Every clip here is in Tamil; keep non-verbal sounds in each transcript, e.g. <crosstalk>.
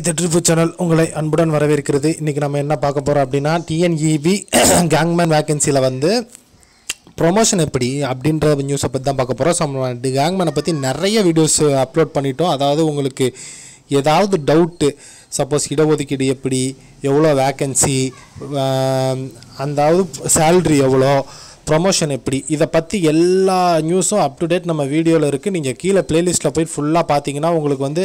இது ட்ரிப்பு சேனல் உங்களை அன்புடன் வரவேற்கிறது இன்றைக்கி நம்ம என்ன பார்க்க போகிறோம் அப்படின்னா டிஎன்இபி கேங்மேன் வேக்கன்சியில் வந்து ப்ரொமோஷன் எப்படி அப்படின்ற நியூஸை பற்றி தான் பார்க்க போகிறோம் ஸோ நம்ம கேங்மேனை பற்றி நிறைய வீடியோஸ் அப்லோட் பண்ணிட்டோம் அதாவது உங்களுக்கு ஏதாவது டவுட்டு சப்போஸ் இடஒதுக்கீடு எப்படி எவ்வளோ வேக்கன்சி அந்தாவது சேல்ரி எவ்வளோ ப்ரொமோஷன் எப்படி இதை பற்றி எல்லா நியூஸும் அப் டு டேட் நம்ம வீடியோவில் இருக்குது நீங்கள் கீழே ப்ளேலிஸ்ட்டில் போய் ஃபுல்லாக பார்த்தீங்கன்னா உங்களுக்கு வந்து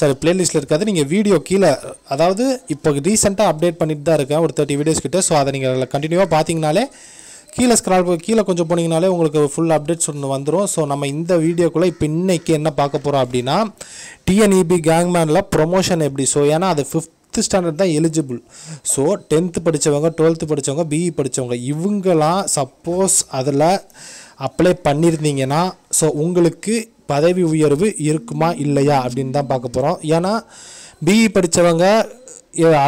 சாரி ப்ளேலிஸ்ட்டில் இருக்காது நீங்கள் வீடியோ கீழே அதாவது இப்போ ரீசெண்டாக அப்டேட் பண்ணிட்டு தான் இருக்கேன் ஒரு தேர்ட்டி வீடியோஸ் கிட்டே ஸோ அதை நீங்கள் கண்டினியூவாக பார்த்தீங்கனாலே கீழே ஸ்க்ரால் கீழே கொஞ்சம் போனீங்கனாலே உங்களுக்கு ஃபுல் அப்டேட்ஸ் ஒன்று வந்துடும் ஸோ நம்ம இந்த வீடியோக்குள்ளே இப்போ இன்றைக்கி என்ன பார்க்க போகிறோம் அப்படின்னா டிஎன்இபி கேங்மேனில் ப்ரொமோஷன் எப்படி ஸோ ஏன்னா அது ஃபிஃப்த் ஃபிஃப்த்து ஸ்டாண்டர்ட் தான் எலிஜிபிள் ஸோ டென்த்து படித்தவங்க டுவெல்த்து படித்தவங்க பிஇ e படித்தவங்க இவங்களாம் சப்போஸ் அதில் அப்ளை பண்ணியிருந்தீங்கன்னா ஸோ உங்களுக்கு பதவி உயர்வு இருக்குமா இல்லையா அப்படின்னு தான் பார்க்க போகிறோம் ஏன்னா பிஇ e படித்தவங்க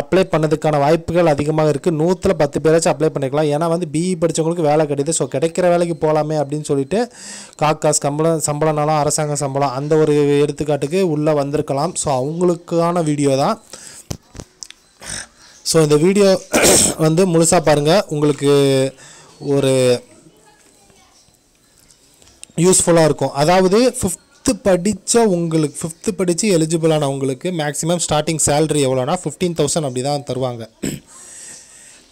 அப்ளை பண்ணதுக்கான வாய்ப்புகள் அதிகமாக இருக்குது நூற்றில் பத்து பேராச்சும் அப்ளை பண்ணிக்கலாம் ஏன்னா வந்து பிஇ e படித்தவங்களுக்கு வேலை கிடையாது ஸோ கிடைக்கிற வேலைக்கு போகலாமே அப்படின்னு சொல்லிட்டு காக்காஸ் சம்பளம் சம்பளம்னாலும் அரசாங்க சம்பளம் அந்த ஒரு எடுத்துக்காட்டுக்கு உள்ளே வந்திருக்கலாம் ஸோ அவங்களுக்கான வீடியோ தான் ஸோ இந்த வீடியோ <coughs> வந்து முழுசாக பாருங்கள் உங்களுக்கு ஒரு யூஸ்ஃபுல்லாக இருக்கும் அதாவது ஃபிஃப்த்து படித்த உங்களுக்கு ஃபிஃப்த்து படித்து எலிஜிபிளானவங்களுக்கு மேக்ஸிமம் ஸ்டார்டிங் சேலரி எவ்வளோனா ஃபிஃப்டீன் தௌசண்ட் அப்படி தான் தருவாங்க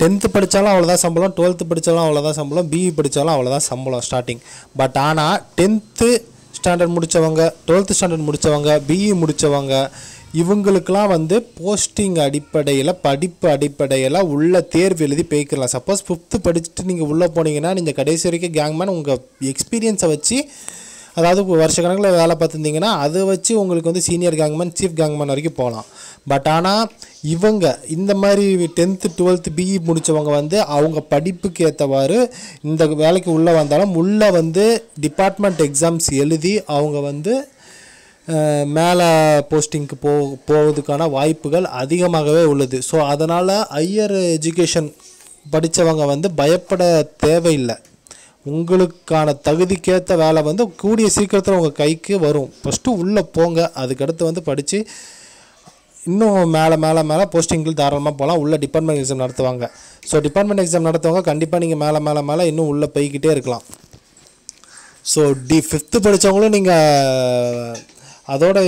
டென்த்து <coughs> படித்தாலும் அவ்வளோதான் சம்பளம் டுவெல்த்து படித்தாலும் அவ்வளோதான் சம்பளம் பிஇ e படித்தாலும் அவ்வளோதான் சம்பளம் ஸ்டார்டிங் பட் ஆனால் டென்த்து ஸ்டாண்டர்ட் முடித்தவங்க டுவெல்த்து ஸ்டாண்டர்ட் முடித்தவங்க பிஇ முடித்தவங்க இவங்களுக்கெலாம் வந்து போஸ்டிங் அடிப்படையில் படிப்பு அடிப்படையில் உள்ள தேர்வு எழுதி பேய்க்கலாம் சப்போஸ் ஃபிஃப்த்து படிச்சுட்டு நீங்கள் உள்ளே போனீங்கன்னா நீங்கள் கடைசி வரைக்கும் கேங்மேன் உங்கள் எக்ஸ்பீரியன்ஸை வச்சு அதாவது வருஷ கணக்கில் வேலை பார்த்துருந்தீங்கன்னா அதை வச்சு உங்களுக்கு வந்து சீனியர் கேங்மேன் சீஃப் கேங்மேன் வரைக்கும் போகலாம் பட் ஆனால் இவங்க இந்த மாதிரி டென்த்து டுவெல்த்து பிஇ முடித்தவங்க வந்து அவங்க படிப்புக்கு ஏற்றவாறு இந்த வேலைக்கு உள்ளே வந்தாலும் உள்ளே வந்து டிபார்ட்மெண்ட் எக்ஸாம்ஸ் எழுதி அவங்க வந்து மேலே போஸ்டிங்க்கு போ போவதுக்கான வாய்ப்புகள் அதிகமாகவே உள்ளது ஸோ அதனால் ஹையர் எஜுகேஷன் படித்தவங்க வந்து பயப்பட தேவையில்லை உங்களுக்கான தகுதிக்கேற்ற வேலை வந்து கூடிய சீக்கிரத்தில் உங்கள் கைக்கு வரும் ஃபஸ்ட்டு உள்ளே போங்க அதுக்கடுத்து வந்து படித்து இன்னும் மேலே மேலே மேலே போஸ்டிங்கில் தாராளமாக போகலாம் உள்ளே டிபார்ட்மெண்ட் எக்ஸாம் நடத்துவாங்க ஸோ டிபார்ட்மெண்ட் எக்ஸாம் நடத்துவாங்க கண்டிப்பாக நீங்கள் மேலே மேலே மேலே இன்னும் உள்ளே போய்கிட்டே இருக்கலாம் ஸோ டி ஃபிஃப்த்து படித்தவங்களும் நீங்கள் அதோட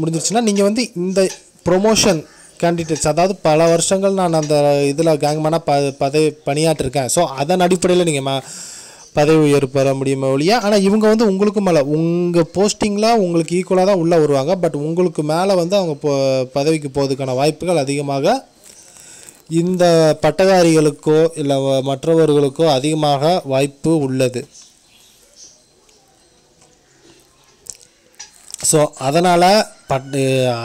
முடிஞ்சிருச்சுன்னா நீங்கள் வந்து இந்த ப்ரொமோஷன் கேண்டிடேட்ஸ் அதாவது பல வருஷங்கள் நான் அந்த இதில் கேங்மேனாக ப பதவி பணியாற்றிருக்கேன் ஸோ அதன் அடிப்படையில் நீங்கள் ம பதவி உயர்வு பெற முடியுமே ஒழிய ஆனால் இவங்க வந்து உங்களுக்கு மேலே உங்கள் போஸ்டிங்கில் உங்களுக்கு ஈக்குவலாக தான் உள்ளே வருவாங்க பட் உங்களுக்கு மேலே வந்து அவங்க போ பதவிக்கு போகிறதுக்கான வாய்ப்புகள் அதிகமாக இந்த பட்டதாரிகளுக்கோ இல்லை மற்றவர்களுக்கோ அதிகமாக வாய்ப்பு உள்ளது ஸோ அதனால் பட்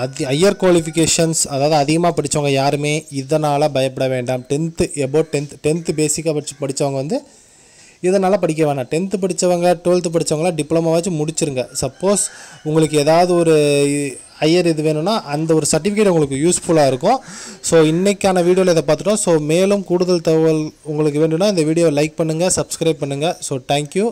அதி ஹையர் குவாலிஃபிகேஷன்ஸ் அதாவது அதிகமாக படித்தவங்க யாருமே இதனால் பயப்பட வேண்டாம் டென்த்து எபோ டென்த் டென்த்து பேசிக்காக படிச்சு படித்தவங்க வந்து இதனால் படிக்க வேணாம் டென்த்து படித்தவங்க டுவெல்த்து படித்தவங்களாம் டிப்ளமாவாச்சும் முடிச்சிருங்க சப்போஸ் உங்களுக்கு ஏதாவது ஒரு ஹையர் இது வேணும்னா அந்த ஒரு சர்டிஃபிகேட் உங்களுக்கு யூஸ்ஃபுல்லாக இருக்கும் ஸோ இன்றைக்கான வீடியோவில் இதை பார்த்துட்டோம் ஸோ மேலும் கூடுதல் தகவல் உங்களுக்கு வேணும்னா இந்த வீடியோவை லைக் பண்ணுங்கள் சப்ஸ்கிரைப் பண்ணுங்கள் ஸோ தேங்க்யூ